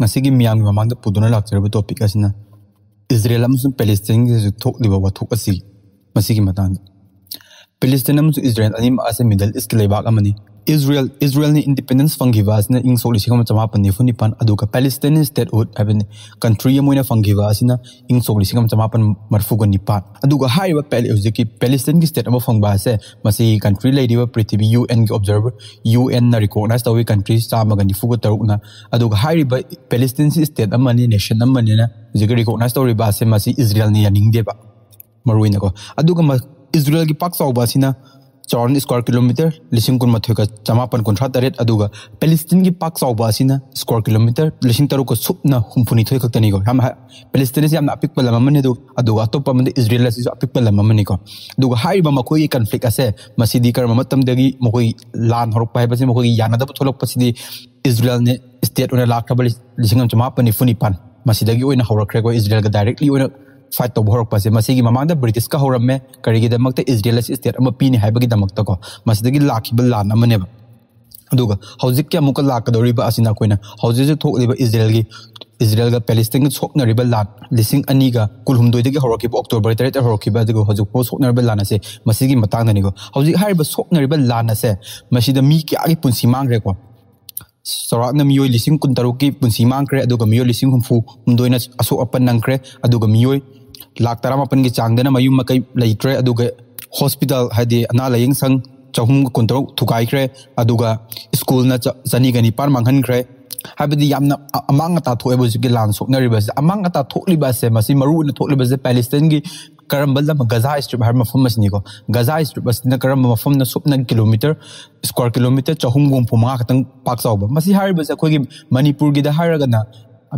ꯉꯁꯤꯒꯤ ꯃꯤꯌꯥꯝꯒꯤ ꯃꯃꯥꯡꯗ ꯄꯨꯗꯨꯅ ꯂꯥꯛꯆꯔꯤꯕ ꯇꯣꯄꯤꯛ ꯑꯁꯤꯅ ꯏꯖꯔꯦꯜ ꯑꯃꯁꯨꯡ ꯄꯦꯂꯦꯁꯇꯤꯟꯒꯤꯁꯨ ꯊꯣꯛꯂꯤꯕ ꯋꯥꯊꯣꯛ ꯑꯁꯤ ꯃꯁꯤꯒꯤ ꯃꯇꯥꯡꯗ ꯄꯦꯂꯦꯁꯇꯤꯟ ꯑꯃꯁꯨꯡ ꯏꯖꯔꯦꯜ ꯑꯅꯤꯃꯛ ꯑꯁꯤ ꯃꯤꯗꯜ ꯏꯁꯀꯤ ꯂꯩꯕꯥꯛ ꯑꯃꯅꯤ Israel Israel ni independence fangiva na ing soli lising ma chama pan nifu nipan aduka Palestinian statehood haven country mo amoina fangiva na ing soli lising ma chama pan marfu ga nipan aduka high haiwa Palestine Palestine ki Palestinian state amo fang ba se masi country leidiwa prithibi UN ki observer UN na recognize tawi country ma ga nifu ga taruk na aduka high ba Palestinian state amo ni nation ni na zikri recognize tawi ba se masi Israel ni de yaningdeba maruina ko aduka ma Israel ki pak sa ba saubasina चौन square kilometre लिशिंग कुन मथ्यो का चमापन कुन रात तरेत अदुगा पेलिस्तीन की पाक साउबासी ना स्क्वायर किलोमीटर लिशिंग तरु को सुप ना हुम्पुनी थोए कक्ता निको हम है पेलिस्तीन से हम अपिक पल मम्मन है दो अदुगा तो पमंद इजरायल से अपिक पल मम्मन निको दुगा हाई बम कोई कन्फ्लिक्ट असे मसीदी कर मम तम दगी मकोई लान हरो पाए बसे मकोई याना दब स्टेट लाख कबल लिशिंग चमापन निफुनी पान मसीदी फाइट तब हो मसीगी ममांद ब्रिटिश का होरमे करीगीदमक इजराइल स्टेट अम पीने हैबगीदमकको मसीदगी लाखिब लान अमनेब ꯑꯗꯨꯒ ꯍꯧꯖꯤꯛꯀꯤ ꯑꯃꯨꯛꯀ ꯂꯥꯛꯀꯗꯧꯔꯤꯕ ꯑꯁꯤꯅ ꯑꯩꯈꯣꯏꯅ ꯍꯧꯖꯤꯛ ꯍꯧꯖꯤꯛ ꯊꯣꯛꯂꯤꯕ ꯏꯖꯔꯦꯜꯒꯤ ꯏꯖꯔꯦꯜꯒ ꯄꯦꯂꯦꯁꯇꯤꯟꯒ ꯁꯣꯛꯅꯔꯤꯕ ꯂꯥꯟ ꯂꯤꯁꯤꯡ ꯑꯅꯤꯒ ꯀꯨꯜꯍꯨꯝꯗꯣꯏꯗꯒꯤ ꯍꯧꯔꯛꯈꯤꯕ ꯑꯣꯛꯇꯣꯕꯔ ꯇꯔꯦꯠꯇ ꯍꯧꯔꯛꯈꯤꯕ ꯑꯗꯨꯒ ꯍꯧꯖꯤꯛꯐꯥꯎ ꯁꯣꯛꯅꯔꯤꯕ ꯂꯥꯟ ꯑꯁꯦ ꯃꯁꯤꯒꯤ ꯃꯇꯥꯡꯗꯅꯤꯀꯣ ꯍꯧꯖꯤꯛ ꯍꯥꯏꯔꯤꯕ ꯁꯣꯛꯅꯔꯤꯕ ꯂꯥꯟ ꯑꯁꯦ ꯃꯁꯤꯗ ꯃꯤ ꯀꯌꯥꯒꯤ ꯄꯨꯟꯁꯤ ꯃꯥꯡꯈ꯭ꯔꯦꯀꯣ ꯆꯥꯎꯔꯥꯛꯅ ꯃꯤꯑꯣꯏ ꯂꯤꯁꯤꯡ ꯀꯨꯟꯇꯔꯨꯛꯀꯤ ꯄꯨꯟꯁꯤ ꯃꯥꯡꯈ꯭ꯔꯦ ꯑꯗꯨꯒ ꯃꯤꯑꯣꯏ ꯂꯤꯁꯤꯡ ꯍꯨꯝꯐꯨ ꯍꯨꯝꯗꯣꯏꯅ ꯑꯁꯣꯛ ꯑꯄꯟ ꯅꯪꯈ꯭ꯔꯦ ꯑꯗꯨꯒ ꯃꯤꯑꯣꯏ लाक तरामापन की चांगदन मयू मकई लेट्रे अदुगे हॉस्पिटल हदि अना लयिंग संग चहुम कुंतरो थुकाइक्रे अदुगा स्कूल न जनी गनी पार मंगन ख्रे हबदि यामन अमांग ता थोय बुज गि लान सो नरि बस अमांग ता थोली बस मसि मरु न थोली बस पैलेस्टाइन गि करम बल्ला म गजा स्ट्रिप हर मफम मसनि को गजा स्ट्रिप बस न करम मफम न सुप न किलोमीटर स्क्वायर किलोमीटर चहुम गुम पुमा खतंग पाक्सा ओब मसि हर बस खोगि मणिपुर गि द हर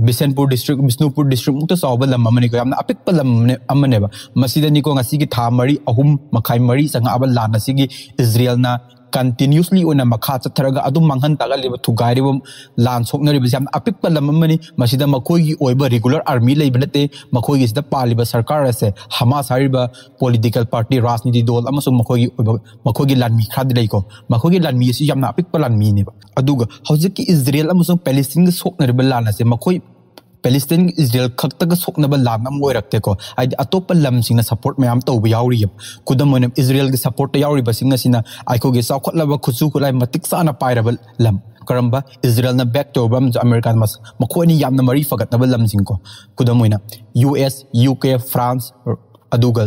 ꯕꯤꯁꯦꯟꯄꯨꯔ ꯗꯤꯁꯇ꯭ꯔꯤꯛ ꯕꯤꯁꯅꯨꯄꯨꯔ ꯗꯤꯁꯇ꯭ꯔꯤꯛ ꯃꯨꯛꯇ ꯆꯥꯎꯕ ꯂꯝ ꯑꯃꯅꯤꯀꯣ ꯌꯥꯝꯅ ꯑꯄꯤꯛꯄ ꯂꯝ ꯑꯃꯅꯦꯕ ꯃꯁꯤꯗꯅꯤꯀꯣ ꯉꯁꯤꯒꯤ ꯊꯥ ꯃꯔꯤ ꯑꯍꯨꯝ ꯃꯈꯥꯏ ꯃꯔꯤ ꯆꯪꯉꯛꯑꯕ ꯂꯥꯟ ꯑꯁꯤꯒꯤ ꯏꯖꯔꯦꯜꯅ ꯀꯟꯇꯤꯅ꯭ꯌꯨꯁꯂꯤ ꯑꯣꯏꯅ ꯃꯈꯥ ꯆꯠꯊꯔꯒ ꯑꯗꯨꯝ ꯃꯥꯡꯍꯟ ꯇꯥꯛꯍꯜꯂꯤꯕ ꯊꯨꯒꯥꯏꯔꯤꯕ ꯂꯥꯟ ꯁꯣꯛꯅꯔꯤꯕꯁꯤ ꯌꯥꯝꯅ ꯑꯄꯤꯛꯄ ꯂꯝ ꯑꯃꯅꯤ ꯃꯁꯤꯗ ꯃꯈꯣꯏꯒꯤ ꯑꯣꯏꯕ ꯔꯤꯒꯨꯂꯔ ꯑꯥꯔꯃꯤ ꯂꯩꯕ ꯅꯠꯇꯦ ꯃꯈꯣꯏꯒꯤꯁꯤꯗ ꯄꯥꯜꯂꯤꯕ ꯁꯔꯀꯥꯔ ꯑꯁꯦ ꯍꯃꯥꯁ ꯍꯥꯏꯔꯤꯕ ꯄꯣꯂꯤꯇꯤꯀꯦꯜ ꯄꯥꯔꯇꯤ ꯔꯥꯖꯅꯤꯇꯤ ꯗꯣꯜ ꯑꯃꯁꯨꯡ ꯃꯈꯣꯏꯒꯤ ꯑꯣꯏꯕ ꯃꯈꯣꯏꯒꯤ ꯂꯥꯟꯃꯤ ꯈꯔꯗꯤ ꯂꯩꯀꯣ ꯃꯈꯣꯏꯒꯤ ꯂꯥꯟꯃꯤ ꯑꯁꯤ ꯌꯥꯝꯅ ꯑꯄꯤꯛꯄ ꯂꯥꯟꯃꯤꯅꯦꯕ ꯑꯗꯨꯒ ꯍꯧꯖꯤꯛꯀꯤ ꯏꯖꯔꯦꯜ ꯑꯃꯁꯨꯡ ꯄꯦꯂꯦꯁꯇꯤꯟꯒ ꯁꯣꯛꯅꯔꯤꯕ ꯂꯥꯟ ꯑꯁꯦ ꯃꯈꯣꯏ ꯄꯦꯂꯤꯁꯇꯤꯟ ꯏꯖꯔꯦꯜ ꯈꯛꯇꯒ ꯁꯣꯛꯅꯕ ꯂꯥꯟ ꯑꯃ ꯑꯣꯏꯔꯛꯇꯦꯀꯣ ꯍꯥꯏꯗꯤ ꯑꯇꯣꯞꯄ ꯂꯝꯁꯤꯡꯅ ꯁꯞꯄꯣꯔꯠ ꯃꯌꯥꯝ ꯇꯧꯕ ꯌꯥꯎꯔꯤꯌꯦꯕ ꯈꯨꯗꯝ ꯑꯣꯏꯅ ꯏꯖꯔꯦꯜꯒꯤ ꯁꯞꯄꯣꯔꯠꯇ ꯌꯥꯎꯔꯤꯕꯁꯤꯡ ꯑꯁꯤꯅ ꯑꯩꯈꯣꯏꯒꯤ ꯆꯥꯎꯈꯠꯂꯕ ꯈꯨꯠꯁꯨ ꯈꯨꯠꯂꯥꯏ ꯃꯇꯤꯛ ꯆꯥꯅ ꯄꯥꯏꯔꯕ ꯂꯝ ꯀꯔꯝꯕ ꯏꯖꯔꯦꯜꯅ ꯕꯦꯛ ꯇꯧꯕ ꯑꯃꯁꯨ ꯑꯃꯦꯔꯤꯀꯥꯅ ꯃꯈꯣꯏꯅ ꯌꯥꯝꯅ ꯃꯔꯤ ꯐꯒꯠꯅꯕ ꯂꯝꯁꯤꯡꯀꯣ ꯈꯨꯗꯝ ꯑꯣꯏꯅ U S U K France ꯑꯗꯨꯒ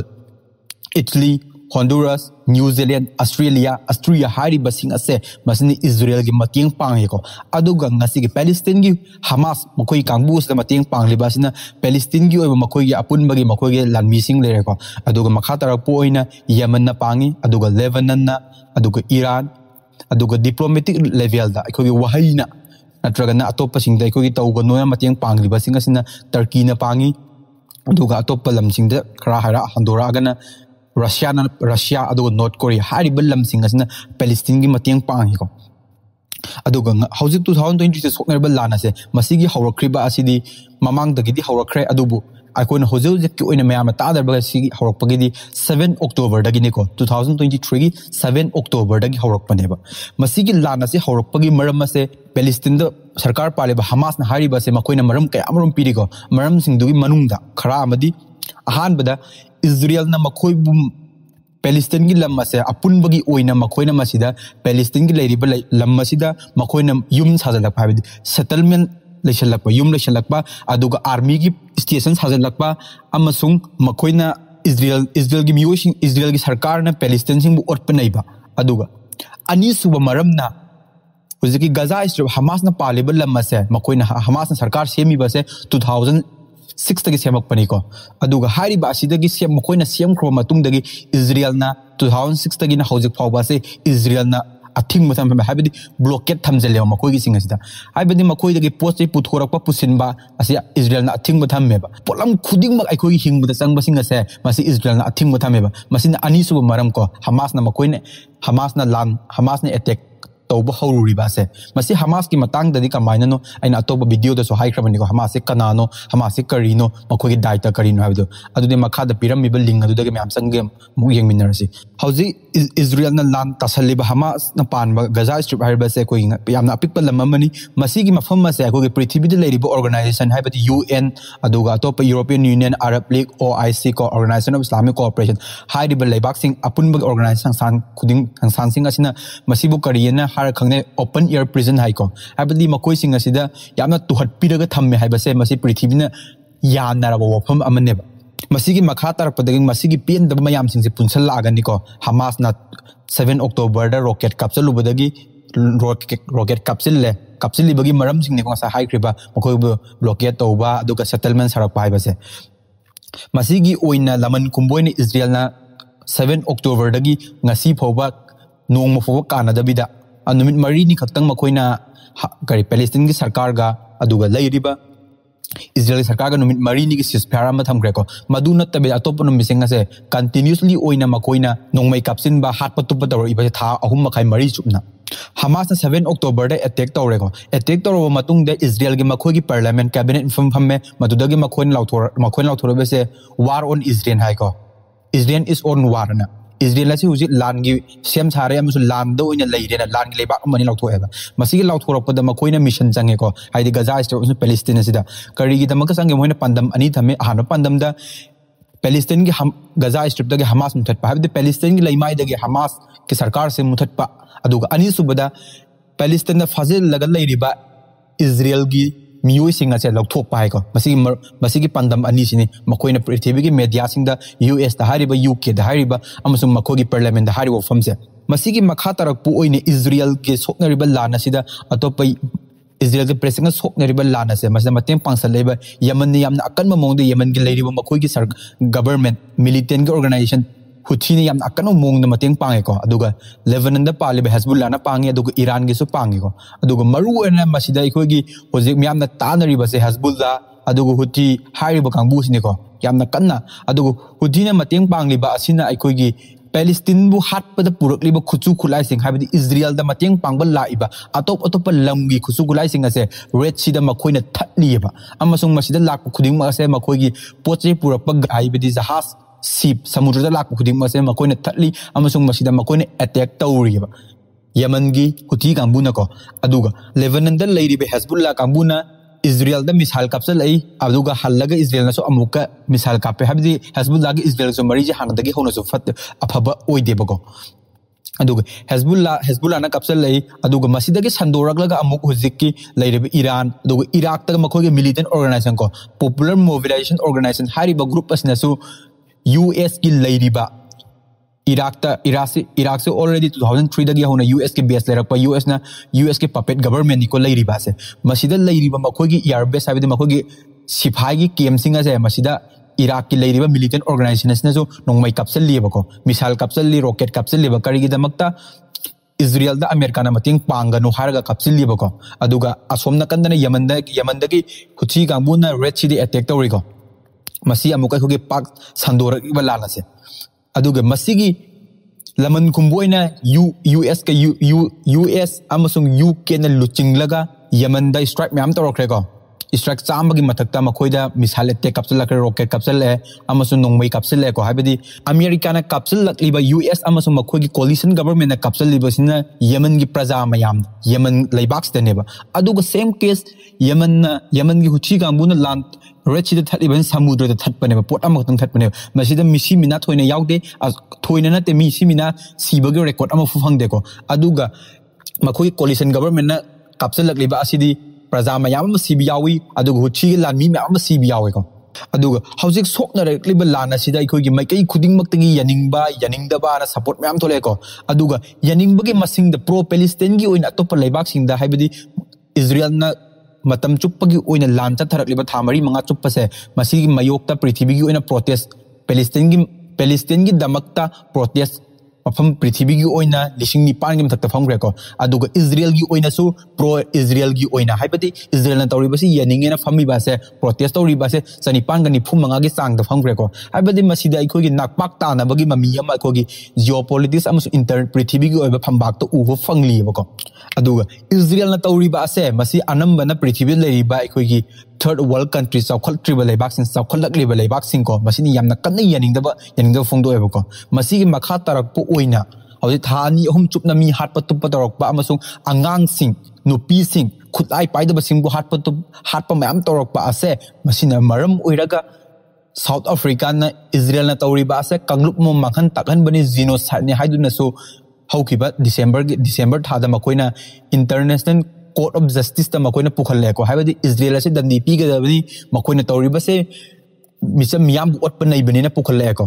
Italy Honduras, New Zealand, Australia, Australia ꯍꯥꯏꯔꯤꯕꯁꯤꯡ ꯑꯁꯦ ꯃꯁꯤꯅ ꯏꯖꯔꯦꯜꯒꯤ ꯃꯇꯦꯡ ꯄꯥꯡꯉꯤꯀꯣ ꯑꯗꯨꯒ ꯉꯁꯤꯒꯤ ꯄꯦꯂꯤꯁꯇꯤꯟꯒꯤ ꯍꯃꯥꯁ ꯃꯈꯣꯏ ꯀꯥꯡꯕꯨ ꯑꯁꯤꯗ ꯃꯇꯦꯡ ꯄꯥꯡꯂꯤꯕ ꯑꯁꯤꯅ ꯄꯦꯂꯤꯁꯇꯤꯟꯒꯤ ꯑꯣꯏꯕ ꯃꯈꯣꯏꯒꯤ ꯑꯄꯨꯟꯕꯒꯤ ꯃꯈꯣꯏꯒꯤ ꯂꯥꯟꯃꯤꯁꯤꯡ ꯂꯩꯔꯦꯀꯣ ꯑꯗꯨꯒ ꯃꯈꯥ ꯇꯥꯔꯛꯄ ꯑꯣꯏꯅ ꯌꯦꯃꯟꯅ ꯄꯥꯡꯉꯤ ꯑꯗꯨꯒ ꯂꯦꯕꯅꯟꯅ ꯑꯗꯨꯒ ꯏꯔꯥꯟ ꯑꯗꯨꯒ ꯗꯤꯄ꯭ꯂꯣꯃꯦꯇꯤꯛ ꯂꯦꯚꯦꯜꯗ ꯑꯩꯈꯣꯏꯒꯤ ꯋꯥꯍꯩꯅ ꯅꯠꯇ꯭ꯔꯒꯅ ꯑꯇꯣꯞꯄꯁꯤꯡꯗ ꯑꯩꯈꯣꯏꯒꯤ ꯇꯧꯒꯅꯣꯅ ꯃꯇꯦꯡ ꯄꯥꯡꯂꯤꯕꯁꯤꯡ ꯑꯁꯤꯅ ꯇꯔꯀꯤꯅ ꯄꯥꯡꯉꯤ ꯑꯗꯨꯒ ꯑꯇꯣꯞꯄ ꯂꯝꯁꯤꯡꯗ ꯈꯔ ꯍꯥꯏꯔ ꯍꯟꯗꯣꯔꯛꯑꯒꯅ ꯔꯁꯤꯌꯥꯅ ꯔꯁꯤꯌꯥ ꯑꯗꯨꯒ ꯅꯣꯔꯠ ꯀꯣꯔꯤꯌꯥ ꯍꯥꯏꯔꯤꯕ ꯂꯝꯁꯤꯡ ꯑꯁꯤꯅ ꯄꯦꯂꯦꯁꯇꯤꯟꯒꯤ ꯃꯇꯦꯡ ꯄꯥꯡꯉꯤꯀꯣ ꯑꯗꯨꯒ ꯍꯧꯖꯤꯛ ꯇꯨ ꯊꯥꯎꯖꯟ ꯇ꯭ꯋꯦꯟꯇꯤꯗ ꯁꯣꯛꯅꯔꯤꯕ ꯂꯥꯟ ꯑꯁꯦ ꯃꯁꯤꯒꯤ ꯍꯧꯔꯛꯈ꯭ꯔꯤꯕ ꯑꯁꯤꯗꯤ ꯃꯃꯥꯡꯗꯒꯤꯗꯤ ꯍꯧꯔꯛꯈ꯭ꯔꯦ ꯑꯗꯨꯕു ꯑꯩꯈꯣꯏꯅ ꯍꯧꯖꯤꯛ ꯍꯧꯖꯤꯛꯀꯤ ꯑꯣꯏꯅ ꯃꯌꯥꯝꯅ ꯇꯥꯗꯔꯕ ꯁꯤꯒꯤ ꯍꯧꯔꯛꯄꯒꯤꯗꯤ ꯁꯕꯦꯟ ꯑꯣꯛꯇꯣꯕꯔꯗꯒꯤꯅꯤꯀꯣ ꯇꯨ ꯊꯥꯎꯖꯟ ꯇ꯭ꯋꯦꯟꯇꯤ ꯊ꯭ꯔꯤꯒꯤ ꯁꯕꯦꯟ ꯑꯣꯛꯇꯣꯕꯔꯗꯒꯤ ꯍꯧꯔꯛꯄꯅꯦꯕ ꯃꯁꯤꯒꯤ ꯂꯥꯟ ꯑꯁꯤ ꯍꯧꯔꯛꯄꯒꯤ ꯃꯔꯝ ꯑꯁꯦ ꯄꯦꯂꯤꯁꯇꯤꯟꯗ ꯁꯔꯀꯥꯔ ꯄꯥꯜꯂꯤꯕ ꯍꯃꯥꯁꯅ ꯍꯥꯏꯔꯤꯕ ꯑꯁꯦ ꯃꯈꯣꯏꯅ ꯃꯔꯝ ꯀꯌꯥꯃꯔꯨꯝ ꯄꯤꯔꯤꯀꯣ ꯃꯔꯝꯁꯤꯡꯗꯨꯒꯤ ꯃꯅꯨꯡꯗ ꯈꯔ ꯑꯃꯗꯤ ꯑꯍꯥꯟꯕꯗ इज्रेल ना मखोइबु पेलिस्टन की लम से अपुन बगी ओइना मखोइना मसिदा पेलिस्टन की लेरिब लम मसिदा मखोइना युम छाजल फाबि सेटलमेंट लेशल लप युम लेशल लप अदुगा आर्मी की स्टेशन छाजल लप अमसुंग मखोइना इज्रेल इज्रेल की मियोशिंग इज्रेल की सरकार ना पेलिस्टन सिंग ओरप नैबा अदुगा अनिसुब मरम ना उजकी गजा इस हमास ना पालेबल लम से मखोइना हमास ना सरकार सेमी बसे 2000 ꯁꯤꯛꯁꯇꯒꯤ ꯁꯦꯝꯃꯛꯄꯅꯤꯀꯣ ꯑꯗꯨꯒ ꯍꯥꯏꯔꯤꯕ ꯑꯁꯤꯗꯒꯤ ꯃꯈꯣꯏꯅ ꯁꯦꯝꯈ꯭ꯔꯕ ꯃꯇꯨꯡꯗꯒꯤ ꯏꯖꯔꯦꯜꯅ ꯇꯨ ꯊꯥꯎꯖꯟ ꯁꯤꯛꯁꯇꯒꯤꯅ ꯍꯧꯖꯤꯛ ꯐꯥꯎꯕ ꯑꯁꯤ ꯏꯖꯔꯦꯜꯅ ꯑꯊꯤꯡꯕ ꯊꯝꯕ ꯍꯥꯏꯕꯗꯤ ꯕ꯭ꯂꯣꯀꯦꯠ ꯊꯝꯖꯤꯜꯂꯦꯕ ꯃꯈꯣꯏꯒꯤꯁꯤꯡ ꯑꯁꯤꯗ ꯍꯥꯏꯕꯗꯤ ꯃꯈꯣꯏꯗꯒꯤ ꯄꯣꯠ ꯆꯩ ꯄꯨꯊꯣꯔꯛꯄ ꯄꯨꯁꯤꯟꯕ ꯑꯁꯤ ꯏꯖꯔꯦꯜꯅ ꯑꯊꯤꯡꯕ ꯊꯝꯃꯦꯕ ꯄꯣꯠꯂꯝ ꯈꯨꯗꯤꯡꯃꯛ ꯑꯩꯈꯣꯏꯒꯤ ꯍꯤꯡꯕꯗ ꯆꯪꯕꯁꯤꯡ ꯑꯁꯦ ꯃꯁꯤ ꯏꯖꯔꯦꯜꯅ ꯑꯊꯤꯡꯕ ꯊꯝꯃꯦꯕ ꯃꯁꯤꯅ ꯑꯅꯤꯁꯨꯕ ꯃꯔꯝ ꯀꯣ ꯍꯃꯥꯁꯅ ꯃꯈꯣꯏꯅ ꯍꯃꯥꯁꯅ ꯂꯥꯟ ꯍꯃꯥꯁꯅ ꯑꯦꯇꯦꯛ ꯇꯧꯕ ꯍꯧꯔꯨꯔꯤꯕ ꯑꯁꯦ ꯃꯁꯤ ꯍꯃꯥꯁꯀꯤ ꯃꯇꯥꯡꯗꯗꯤ ꯀꯃꯥꯏꯅꯅꯣ ꯑꯩꯅ ꯑꯇꯣꯞꯄ ꯚꯤꯗꯤꯑꯣꯗꯁꯨ ꯍꯥꯏꯈ꯭ꯔꯕꯅꯤꯀꯣ ꯍꯃꯥꯁꯁꯦ ꯀꯅꯥꯅꯣ ꯍꯃꯥꯁꯁꯦ ꯀꯔꯤꯅꯣ ꯃꯈꯣꯏꯒꯤ ꯗꯥꯏꯇ ꯀꯔꯤꯅꯣ ꯍꯥꯏꯕꯗꯣ ꯑꯗꯨꯗꯤ ꯃꯈꯥꯗ ꯄꯤꯔꯝꯃꯤꯕ ꯂꯤꯡ ꯑꯗꯨꯗꯒꯤ ꯃꯌꯥꯝ ꯆꯪꯒꯦ ꯑꯃꯨꯛ ꯌꯦꯡꯃꯤꯟꯅꯔꯁꯤ ꯍꯧꯖꯤꯛ ꯏꯖꯔꯦꯜꯅ ꯂꯥꯟ ꯇꯥꯁꯜꯂꯤꯕ ꯍꯃꯥꯁꯅ ꯄꯥꯟꯕ ꯒꯖꯥ ꯏꯁꯇ꯭ꯔꯤꯞ ꯍꯥꯏꯔꯤꯕ ꯑꯁꯦ ꯑꯩꯈꯣꯏꯒꯤ ꯌꯥꯝꯅ ꯑꯄꯤꯛꯄ ꯂꯝ ꯑꯃꯅꯤ ꯃꯁꯤꯒꯤ ꯃꯐꯝ ꯑꯁꯦ ꯑꯩꯈꯣꯏꯒꯤ ꯄ꯭ꯔꯤꯊꯤꯕꯤꯗ ꯂꯩꯔꯤꯕ ꯑꯣꯔꯒꯅꯥꯏꯖꯦꯁꯟ ꯍꯥꯏꯕꯗꯤ ꯌꯨ ꯑꯦꯟ ꯑꯗꯨꯒ ꯑꯇꯣꯞꯄ ꯌꯨꯔꯣꯄꯤꯌꯟ ꯌꯨꯅꯤꯌꯟ ꯑꯔꯕ ꯂꯤꯛ ꯑꯣ ꯑꯥꯏ ꯁꯤ ꯀꯣ ꯑꯣꯔꯒꯅꯥꯏꯖꯦꯁꯟ ꯑꯣꯐ ꯏꯁꯂꯥꯃꯤꯛ ꯀꯣꯑꯣꯄꯔꯦꯁꯟ ꯍꯥꯏꯔꯤꯕ ꯂꯩꯕꯥꯛꯁꯤꯡ ꯑꯄꯨꯟꯕꯒꯤ ꯑꯣꯔꯒꯅꯥꯏꯖꯦꯁꯟ ꯈꯨꯗꯤꯡ ꯁꯪꯁꯊꯥꯟꯁꯤꯡ ꯑꯁꯤꯅ ꯃꯁꯤꯕꯨ ꯀꯔꯤꯑꯅ ꯍꯥꯏꯔ ꯈꯪꯅꯩ ꯑꯣꯄꯟ ꯏꯌꯔ ꯄ꯭ꯔꯤꯖꯟ ꯍꯥꯏꯀꯣ ꯍꯥꯏꯕꯗꯤ ꯃꯈꯣꯏꯁꯤꯡ ꯑꯁꯤꯗ ꯌꯥꯝꯅ ꯇꯨꯍꯠꯄꯤꯔꯒ ꯊꯝꯃꯦ ꯍꯥꯏꯕꯁꯦ ꯃꯁꯤ ꯄ꯭ꯔꯤꯊꯤꯕꯤꯅ ꯌꯥꯅꯔꯕ ꯋꯥꯐꯝ ꯑꯃꯅꯦꯕ ꯃꯁꯤꯒꯤ ꯃꯈꯥ ꯇꯥꯔꯛꯄꯗꯒꯤ ꯃꯁꯤꯒꯤ ꯄꯦꯟꯗꯕ ꯃꯌꯥꯝꯁꯤꯡꯁꯦ ꯄꯨꯟꯁꯤꯜꯂꯛꯑꯒꯅꯤꯀꯣ ꯍꯃꯥꯁꯅ ꯁꯦꯚꯦꯟ ꯑꯣꯛꯇꯣꯕꯔꯗ ꯔꯣꯀꯦꯠ ꯀꯥꯞꯁꯤꯜꯂꯨꯕꯗꯒꯤ ꯔꯣꯀꯦꯠ ꯀꯥꯞꯁꯤꯜꯂꯦ ꯀꯥꯞꯁꯤꯜꯂꯤꯕꯒꯤ ꯃꯔꯝꯁꯤꯡꯅꯤꯀꯣ ꯉꯁꯥꯏ ꯍꯥꯏꯈ꯭ꯔꯤꯕ ꯃꯈꯣꯏꯕꯨ ꯕ꯭ꯂꯣꯀꯦꯠ ꯇꯧꯕ ꯑꯗꯨꯒ ꯁꯦꯇꯜꯃꯦꯟ ꯁꯥꯔꯛꯄ ꯍꯥꯏꯕꯁꯦ ꯃꯁꯤꯒꯤ ꯑꯣꯏꯅ ꯂꯃꯟ ꯀꯨꯝꯕꯣꯏꯅ ꯏꯖꯔꯦꯜꯅ ꯁꯦꯚꯦꯟ ꯑꯣꯛꯇꯣꯕꯔꯗꯒꯤ ꯉꯁꯤ ꯐꯥꯎꯕ ꯅꯣꯡꯃ ꯐꯥꯎꯕ ꯀꯥꯟꯅꯗꯕꯤꯗ ꯅꯨꯃꯤꯠ ꯃꯔꯤꯅꯤ ꯈꯛꯇꯪ ꯃꯈꯣꯏꯅ ꯀꯔꯤ ꯄꯦꯂꯦꯁꯇꯤꯟꯒꯤ ꯁꯔꯀꯥꯔꯒ ꯑꯗꯨꯒ ꯂꯩꯔꯤꯕ ꯏꯖꯔꯦꯜ ꯁꯔꯀꯥꯔꯒ ꯅꯨꯃꯤꯠ ꯃꯔꯤꯅꯤꯒꯤ ꯁꯤꯁꯐꯤꯌꯥꯔ ꯑꯃ ꯊꯝꯈ꯭ꯔꯦꯀꯣ ꯃꯗꯨ ꯅꯠꯇꯕꯤꯗ ꯑꯇꯣꯞꯄ ꯅꯨꯃꯤꯠꯁꯤꯡ ꯑꯁꯦ ꯀꯟꯇꯤꯅ꯭ꯌꯨꯁꯂꯤ ꯑꯣꯏꯅ ꯃꯈꯣꯏꯅ ꯅꯣꯡꯃꯩ ꯀꯥꯞꯁꯤꯟꯕ ꯍꯥꯠꯄ ꯇꯨꯞꯄ ꯇꯧꯔꯛꯏꯕꯁꯦ ꯊꯥ ꯑꯍꯨꯝ ꯃꯈꯥꯏ ꯃꯔꯤ ꯆꯨꯞꯅ ꯍꯃꯥꯁꯅ ꯁꯦꯚꯦꯟ ꯑꯣꯛꯇꯣꯕꯔꯗ ꯑꯦꯇꯦꯛ ꯇꯧꯔꯦꯀꯣ ꯑꯦꯇꯦꯛ ꯇꯧꯔꯕ ꯃꯇꯨꯡꯗ ꯏꯖꯔꯦꯜꯒꯤ ꯃꯈꯣꯏꯒꯤ ꯄꯥꯔꯂꯤꯌꯥꯃꯦꯟ ꯀꯦꯕꯤꯅꯦꯠ ꯃꯐꯝ ꯐꯝꯃꯦ ꯃꯗꯨꯗꯒꯤ ꯃꯈꯣꯏꯅ ꯂꯥꯎꯊꯣꯔꯛ ꯃꯈꯣꯏꯅ ꯂꯥꯎꯊꯣꯔꯛꯏꯕꯁꯦ ꯋꯥꯔ ꯑꯣꯟ ꯏꯖꯔꯦꯜ ꯍꯥꯏꯀꯣ ꯏꯖꯔꯦꯜ ꯏꯁ ꯑꯣꯟ ꯋꯥꯔꯅ ꯏꯁꯔꯦꯜ ꯑꯁꯤ ꯍꯧꯖꯤꯛ ꯂꯥꯟꯒꯤ ꯁꯦꯝ ꯁꯥꯔꯦ ꯑꯃꯁꯨꯡ ꯂꯥꯟꯗ ꯑꯣꯏꯅ ꯂꯩꯔꯦꯅ ꯂꯥꯟꯒꯤ ꯂꯩꯕꯥꯛ ꯑꯃꯅꯤ ꯂꯥꯎꯊꯣꯛꯑꯦꯕ ꯃꯁꯤꯒꯤ ꯂꯥꯎꯊꯣꯔꯛꯄꯗ ꯃꯈꯣꯏꯅ ꯃꯤꯁꯟ ꯆꯪꯉꯦꯀꯣ ꯍꯥꯏꯗꯤ ꯒꯖꯥ ꯏꯁꯇꯦꯠ ꯑꯃꯁꯨꯡ ꯄꯦꯂꯤꯁꯇꯤꯟ ꯑꯁꯤꯗ ꯀꯔꯤꯒꯤꯗꯃꯛꯇ ꯆꯪꯒꯦ ꯃꯣꯏꯅ ꯄꯥꯟꯗꯝ ꯑꯅꯤ ꯊꯝꯃꯦ ꯑꯍꯥꯟꯕ ꯄꯥꯟꯗꯝꯗ ꯄꯦꯂꯤꯁꯇꯤꯟꯒꯤ ꯒꯖꯥ ꯏꯁꯇ꯭ꯔꯤꯞꯇꯒꯤ ꯍꯃꯥꯁ ꯃꯨꯊꯠꯄ ꯍꯥꯏꯕꯗꯤ ꯄꯦꯂꯤꯁꯇꯤꯟꯒꯤ ꯂꯩꯃꯥꯏꯗꯒꯤ ꯍꯃꯥꯁꯀꯤ ꯁꯔꯀꯥꯔꯁꯦ ꯃꯨꯊꯠꯄ ꯑꯗꯨꯒ ꯑꯅꯤꯁꯨꯕꯗ ꯄꯦꯂꯤꯁꯇꯤꯟꯗ ꯐꯥꯖꯤꯜꯂꯒ ꯂꯩꯔꯤꯕ ꯏꯖꯔꯦꯜꯒꯤ ꯃꯤꯑꯣꯏꯁꯤꯡ ꯑꯁꯦ ꯂꯧꯊꯣꯛꯄ ꯍꯥꯏꯀꯣ ꯃꯁꯤꯒꯤ ꯃꯁꯤꯒꯤ ꯄꯥꯟꯗꯝ ꯑꯅꯤꯁꯤꯅꯤ ꯃꯈꯣꯏꯅ ꯄ꯭ꯔꯤꯊꯤꯕꯤꯒꯤ ꯃꯦꯗꯤꯌꯥꯁꯤꯡꯗ ꯌꯨ ꯑꯦꯁꯇ ꯍꯥꯏꯔꯤꯕ ꯌꯨ ꯀꯦꯗ ꯍꯥꯏꯔꯤꯕ ꯑꯃꯁꯨꯡ ꯃꯈꯣꯏꯒꯤ ꯄꯥꯔꯂꯤꯌꯥꯃꯦꯟꯗ ꯍꯥꯏꯔꯤꯕ ꯋꯥꯐꯝꯁꯦ ꯃꯁꯤꯒꯤ ꯃꯈꯥ ꯇꯥꯔꯛꯄ ꯑꯣꯏꯅ ꯏꯖꯔꯦꯜꯒꯤ ꯁꯣꯛꯅꯔꯤꯕ ꯂꯥꯟ ꯑꯁꯤꯗ ꯑꯇꯣꯞꯄ ꯏꯖꯔꯦꯜꯒꯤ ꯄ꯭ꯔꯦꯁꯤꯡꯒ ꯁꯣꯛꯅꯔꯤꯕ ꯂꯥꯟ ꯑꯁꯦ ꯃꯁꯤꯗ ꯃꯇꯦꯡ ꯄꯥꯡꯁꯜꯂꯛꯏꯕ ꯌꯃꯟꯅ ꯌꯥꯝꯅ ꯑꯀꯟꯕ ꯃꯑꯣꯡꯗ ꯌꯃꯟꯒꯤ ꯂꯩꯔꯤꯕ ꯃꯈꯣꯏꯒꯤ ꯒꯕꯔꯃꯦꯟꯠ ꯃꯤꯂꯤꯇꯦꯟꯒꯤ ꯑꯣꯔꯒꯅꯥꯏꯖꯦꯁꯟ हूथी ने यम अकनो मोंग ने मतेंग पाली को पाए इरान द पाले बे हसबुल्ला हूथी पांगे अदुग ईरान गे सु पांगे को अदुग मरु एने मसिदा इखो गी होजे म्याम ना तानरी खुचु खुलाइ सिंग हाबि इजराइल द मतेंग पांगबल लाइबा अतोप खुचु खुलाइ सिंग रेड सी द मखोइन थतलीबा अमसुंग मसिदा लाक खुदिम पोचे पुरप गाइबि जहाज ꯁꯤꯞ ꯁꯃꯨꯗ꯭ꯔꯗ ꯂꯥꯛꯄ ꯈꯨꯗꯤꯡꯃꯛꯁꯦ ꯃꯈꯣꯏꯅ ꯊꯠꯂꯤ ꯑꯃꯁꯨꯡ ꯃꯁꯤꯗ ꯃꯈꯣꯏꯅ ꯑꯦꯇꯦꯛ ꯇꯧꯔꯤꯕ यमनगी हुथी कांबून को लेबनन लेब हेजबुल्ला कांबून इजरायल मिसाइल कापचल हल्लग इजरायल अमुक मिसाइल कापे हेजबुल्ला इजरायल मरीज हादगी हौन फत अफबेबको हेजबुल्ला हेजबुल्ला कापचल सन्दोरगी इरान इराक मिलीटेंट ऑर्गनाइजेशन को पॉपुलर मोबिलाइजेशन ऑर्गनाइजेशन ग्रुप ꯌꯨꯑꯦꯁꯀꯤ ꯂꯩꯔꯤꯕ ꯏꯔꯥꯛꯇ ꯏꯔꯥꯛꯁꯤ ꯏꯔꯥꯛꯁꯦ ꯑꯣꯜꯔꯦꯗꯤ ꯇꯨ ꯊꯥꯎꯖꯟ ꯊ꯭ꯔꯤꯗꯒꯤ ꯍꯧꯅ ꯌꯨ ꯑꯦꯁꯀꯤ ꯕꯦꯁ ꯂꯩꯔꯛꯄ ꯌꯨ ꯑꯦꯁꯅ ꯌꯨ ꯑꯦꯁꯀꯤ ꯄꯄꯦꯠ ꯒꯕꯔꯃꯦꯟꯅꯤꯀꯣ ꯂꯩꯔꯤꯕꯁꯦ ꯃꯁꯤꯗ ꯂꯩꯔꯤꯕ ꯃꯈꯣꯏꯒꯤ ꯏꯌꯥꯔ ꯕꯦꯁ ꯍꯥꯏꯕꯗꯤ ꯃꯈꯣꯏꯒꯤ ꯁꯤꯐꯥꯏꯒꯤ ꯀꯦꯝꯁꯤꯡ ꯑꯁꯦ ꯃꯁꯤꯗ ꯏꯔꯥꯛꯀꯤ ꯂꯩꯔꯤꯕ ꯃꯤꯂꯤꯇꯦꯟ ꯑꯣꯔꯒꯅꯥꯏꯖꯦꯁꯟ ꯑꯁꯤꯅꯁꯨ ꯅꯣꯡꯃꯩ ꯀꯥꯞꯁꯤꯜꯂꯤꯕꯀꯣ ꯃꯤꯁꯥꯏꯜ ꯀꯥꯞꯁꯤꯜꯂꯤ ꯔꯣꯀꯦꯠ ꯀꯥꯞꯁꯤꯜꯂꯤꯕ ꯀꯔꯤꯒꯤꯗꯃꯛꯇ ꯏꯖꯔꯦꯜꯗ ꯑꯃꯦꯔꯤꯀꯥꯅ ꯃꯇꯦꯡ ꯄꯥꯡꯒꯅꯨ ꯍꯥꯏꯔꯒ ꯀꯥꯞꯁꯤꯜꯂꯤꯕꯀꯣ ꯑꯗꯨꯒ ꯑꯁꯣꯝ ꯅꯥꯀꯟꯗꯅ ꯌꯃꯟꯗ ꯌꯃꯟꯗꯒꯤ ꯍꯨꯊꯤ ꯀꯥꯡꯕꯨꯅ ꯔꯦꯗ ꯁꯤꯗ ꯑꯦꯇꯦꯛ ꯇꯧꯔꯤꯀꯣ ꯃꯁꯤ ꯑꯃꯨꯛ ꯑꯩꯈꯣꯏꯒꯤ ꯄꯥꯛ ꯁꯟꯗꯣꯔꯛꯏꯕ ꯂꯥꯟ ꯑꯁꯦ ꯑꯗꯨꯒ ꯃꯁꯤꯒꯤ ꯂꯃꯟ ꯈꯨꯝꯕ ꯑꯣꯏꯅ ꯌꯨ ꯌꯨ ꯑꯦꯁꯀ ꯌꯨ ꯌꯨ ꯑꯦꯁ ꯑꯃꯁꯨꯡ ꯌꯨ ꯀꯦꯅ ꯂꯨꯆꯤꯡꯂꯒ ꯌꯃꯟꯗ ꯁ꯭ꯇ꯭ꯔꯥꯏꯛ ꯃꯌꯥꯝ ꯇꯧꯔꯛꯈ꯭ꯔꯦꯀꯣ ꯏꯁꯇ꯭ꯔꯛ ꯆꯥꯝꯃꯒꯤ ꯃꯊꯛꯇ ꯃꯈꯣꯏꯗ ꯃꯤꯁꯥꯏꯜ ꯑꯦꯇꯦꯛ ꯀꯥꯞꯁꯤꯜꯂꯛꯈ꯭ꯔꯦ ꯔꯣꯀꯦꯠ ꯀꯥꯞꯁꯤꯜꯂꯛꯑꯦ ꯑꯃꯁꯨꯡ ꯅꯣꯡꯃꯩ ꯀꯥꯞꯁꯤꯜꯂꯛꯑꯦꯀꯣ ꯍꯥꯏꯕꯗꯤ ꯑꯃꯦꯔꯤꯀꯥꯅ ꯀꯥꯞꯁꯤꯜꯂꯛꯂꯤꯕ ꯌꯨ ꯑꯦꯁ ꯑꯃꯁꯨꯡ ꯃꯈꯣꯏꯒꯤ ꯀꯣꯂꯤꯁꯟ ꯒꯕꯔꯃꯦꯟꯅ ꯀꯥꯞꯁꯤꯜꯂꯤꯕꯁꯤꯅ ꯌꯦꯃꯟꯒꯤ ꯄ꯭ꯔꯖꯥ ꯃꯌꯥꯝ ꯌꯦꯃꯟ ꯂꯩꯕꯥꯛꯁꯤꯗꯅꯦꯕ ꯑꯗꯨꯒ ꯁꯦꯝ ꯀꯦꯁ ꯌꯦꯃꯟꯅ ꯌꯦꯃꯟꯒꯤ ꯍꯨꯆꯤ ꯀꯥꯡꯕꯨꯅ ꯂꯥꯟ ꯔꯦꯠꯁꯤꯗ ꯊꯠꯂꯤꯕꯁꯤꯅ ꯁꯃꯨꯗ꯭ꯔꯗ ꯊꯠꯄꯅꯦꯕ ꯄꯣꯠ ꯑꯃꯈꯛꯇꯪ ꯊꯠꯄꯅꯦꯕ ꯃꯁꯤꯗ ꯃꯤꯁꯤ ꯃꯤꯅꯥ ꯊꯣꯏꯅ ꯌꯥꯎꯗꯦ ꯊꯣꯏꯅ ꯅꯠꯇꯦ ꯃꯤꯁꯤ ꯃꯤꯅꯥ ꯁꯤꯕꯒꯤ ꯔꯦꯀꯣꯔꯠ ꯑꯃꯐꯥꯎ ꯐꯪꯗꯦꯀꯣ ꯑꯗꯨꯒ ꯃꯈꯣꯏꯒꯤ ꯀꯣꯂꯤꯁꯟ ꯒꯕꯔꯃꯦꯟꯅ ꯀꯥꯞꯁꯤꯜꯂꯛꯂꯤꯕ ꯑꯁꯤꯗꯤ प्रजा मैम सिब याऊ हु लाई मैम सिब याऊको अगर सोनर लाद की मई कईमिंग सपोर्ट मैं थोलेको प्रो पेलीस्टेन की अटोप लेबादी इज्रेल मतम चुप की लान था मरी मंगा चुपसे मयोगता पृथ्वी की प्रोटेस्ट पेलीस्टेन की पेलीस्टेन की दमकता प्रोटेस्ट ꯃꯐꯝ ꯄ꯭ꯔꯤꯊꯤꯕꯤꯒꯤ ꯑꯣꯏꯅ ꯂꯤꯁꯤꯡ ꯅꯤꯄꯥꯟꯒꯤ ꯃꯊꯛꯇ ꯐꯝꯈ꯭ꯔꯦꯀꯣ ꯑꯗꯨꯒ ꯏꯖꯔꯦꯜꯒꯤ ꯑꯣꯏꯅꯁꯨ ꯄ꯭ꯔꯣ ꯏꯖꯔꯦꯜꯒꯤ ꯑꯣꯏꯅ ꯍꯥꯏꯕꯗꯤ ꯏꯖꯔꯦꯜꯅ ꯇꯧꯔꯤꯕꯁꯤ ꯌꯥꯅꯤꯡꯉꯦꯅ ꯐꯝꯃꯤꯕꯁꯦ ꯄ꯭ꯔꯣꯇꯦꯁ ꯇꯧꯔꯤꯕꯁꯦ ꯆꯅꯤꯄꯥꯟꯒ ꯅꯤꯐꯨꯃꯉꯥꯒꯤ ꯆꯥꯡꯗ ꯐꯝꯈ꯭ꯔꯦꯀꯣ ꯍꯥꯏꯕꯗꯤ ꯃꯁꯤꯗ ꯑꯩꯈꯣꯏꯒꯤ ꯅꯥꯛꯄꯥꯛ ꯇꯥꯅꯕꯒꯤ ꯃꯃꯤ ꯑꯃ ꯑꯩꯈꯣꯏꯒꯤ ꯖꯤꯑꯣꯄꯣꯂꯤꯇꯤꯛꯁ ꯑꯃꯁꯨꯡ ꯏꯟꯇꯔ ꯄ꯭ꯔꯤꯊꯤꯕꯤꯒꯤ ꯑꯣꯏꯕ ꯐꯝꯕꯥꯛꯇ ꯎꯕ ꯐꯪꯂꯤꯑꯕꯀꯣ ꯑꯗꯨꯒ ꯏꯖꯔꯦꯜꯅ ꯇꯧꯔꯤꯕ ꯑꯁꯦ ꯃꯁꯤ ꯑꯅꯝꯕꯅ ꯄ꯭ꯔꯤꯊꯤꯕꯤꯗ ꯂꯩꯔꯤꯕ ꯑꯩꯈꯣꯏꯒꯤ ꯊꯔꯠ ꯋꯥꯔꯜ ꯀꯟꯇ꯭ꯔꯤ ꯆꯥꯎꯈꯠꯇ꯭ꯔꯤꯕ ꯂꯩꯕꯥꯛꯁꯤꯡ ꯆꯥꯎꯈꯠꯂꯛꯂꯤꯕ ꯂꯩꯕꯥꯛꯁꯤꯡꯀꯣ ꯃꯁꯤꯅ ꯌꯥꯝꯅ ꯀꯟꯅ ꯌꯥꯅꯤꯡꯗꯕ ꯌꯥꯅꯤꯡꯗꯕ ꯐꯣꯡꯗꯣꯛꯑꯦꯕꯀꯣ ꯃꯁꯤꯒꯤ ꯃꯈꯥ ꯇꯥꯔꯛꯄ ꯑꯣꯏꯅ ꯍꯧꯖꯤꯛ ꯊꯥ ꯑꯅꯤ ꯑꯍꯨꯝ ꯆꯨꯞꯅ ꯃꯤ ꯍꯥꯠꯄ ꯇꯨꯞꯄ ꯇꯧꯔꯛꯄ ꯑꯃꯁꯨꯡ ꯑꯉꯥꯡꯁꯤꯡ ꯅꯨꯄꯤꯁꯤꯡ ꯈꯨꯠꯂꯥꯏ ꯄꯥꯏꯗꯕꯁꯤꯡꯕꯨ ꯍꯥꯠꯄ ꯍꯥꯠꯄ ꯃꯌꯥꯝ ꯇꯧꯔꯛꯄ ꯑꯁꯦ ꯃꯁꯤꯅ ꯃꯔꯝ ꯑꯣꯏꯔꯒ ꯁꯥꯎꯠ ꯑꯐ꯭ꯔꯤꯀꯥꯅ ꯏꯖꯔꯦꯜꯅ ꯇꯧꯔꯤꯕ ꯑꯁꯦ ꯀꯥꯡꯂꯨꯞ ꯑꯃ ꯃꯥꯡꯍꯟ ꯇꯥꯛꯍꯟꯕꯅꯤ ꯖꯤꯅꯣꯁꯥꯏꯠꯅꯤ ꯍꯥꯏꯗꯨꯅꯁꯨ ꯍꯧꯈꯤꯕ ꯗꯤꯁꯦꯝꯕꯔꯒꯤ ꯗꯤꯁꯦꯝꯕꯔ ꯊꯥꯗ ꯃꯈꯣꯏꯅ ꯏꯟꯇꯔꯅꯦꯁꯅꯦꯜ ꯀꯣꯔꯠ ꯑꯣꯐ ꯖꯁꯇꯤꯁꯇ ꯃꯈꯣꯏꯅ ꯄꯨꯈꯠꯂꯦꯀꯣ ꯍꯥꯏꯕꯗꯤ ꯏꯖꯔꯦꯜ ꯑꯁꯤ ꯗꯟꯗꯤ ꯄꯤꯒꯗꯕꯅꯤ ꯃꯈꯣꯏꯅ ꯇꯧꯔꯤꯕꯁꯦ ꯃꯤꯆꯝ ꯃꯤꯌꯥꯝꯕꯨ ꯑꯣꯠꯄ ꯅꯩꯕꯅꯤꯅ ꯄꯨꯈꯠꯂꯦꯀꯣ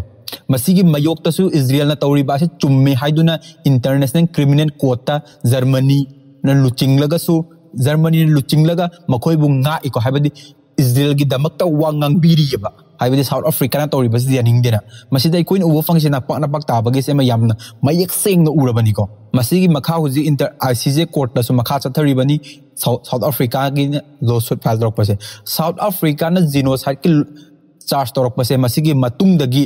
ꯃꯁꯤꯒꯤ ꯃꯌꯣꯛꯇꯁꯨ ꯏꯖꯔꯦꯜꯅ ꯇꯧꯔꯤꯕ ꯑꯁꯤ ꯆꯨꯝꯃꯤ ꯍꯥꯏꯗꯨꯅ ꯏꯟꯇꯔꯅꯦꯁꯅꯦꯜ ꯀ꯭ꯔꯤꯃꯤꯅꯦꯜ ꯀꯣꯔꯠꯇ ꯖꯔꯃꯅꯤꯅ ꯂꯨꯆꯤꯡꯂꯒꯁꯨ ꯖꯔꯃꯅꯤꯅ ꯂꯨꯆꯤꯡꯂꯒ ꯃꯈꯣꯏꯕꯨ ꯉꯥꯛꯏꯀꯣ ꯍꯥꯏꯕꯗꯤ ꯏꯖꯔꯦꯜꯒꯤꯗꯃꯛꯇ ꯋꯥ ꯉꯥꯡꯕꯤꯔꯤꯑꯕ ꯍꯥꯏꯕꯗꯤ ꯁꯥꯎꯠ ꯑꯐ꯭ꯔꯤꯀꯥꯅ ꯇꯧꯔꯤꯕꯁꯤꯗꯤ ꯌꯥꯅꯤꯡꯗꯦꯅ ꯃꯁꯤꯗ ꯑꯩꯈꯣꯏꯅ ꯎꯕ ꯐꯪꯁꯤꯅ ꯄꯥꯛ ꯄꯥꯛ ꯇꯥꯕꯒꯤꯁꯦ ꯑꯃ ꯌꯥꯝꯅ ꯃꯌꯦꯛ ꯁꯦꯡꯅ ꯎꯔꯕꯅꯤꯀꯣ ꯃꯁꯤꯒꯤ ꯃꯈꯥ ꯍꯧꯖꯤꯛ ꯏꯟꯇꯔ ꯑꯥꯏ ꯁꯤꯖꯦ ꯀꯣꯔꯠꯇꯁꯨ ꯃꯈꯥ ꯆꯠꯊꯔꯤꯕꯅꯤ ꯁꯥꯎꯠ ꯑꯐ꯭ꯔꯤꯀꯥꯒꯤ ꯂꯣ ꯁꯨꯠ ꯐꯥꯏꯜ ꯇꯧꯔꯛꯄꯁꯦ ꯁꯥꯎꯠ ꯑꯐ꯭ꯔꯤꯀꯥꯅ ꯖꯤꯅꯣꯁꯥꯏꯠꯀꯤ ꯆꯥꯔꯖ ꯇꯧꯔꯛꯄꯁꯦ ꯃꯁꯤꯒꯤ ꯃꯇꯨꯡꯗꯒꯤ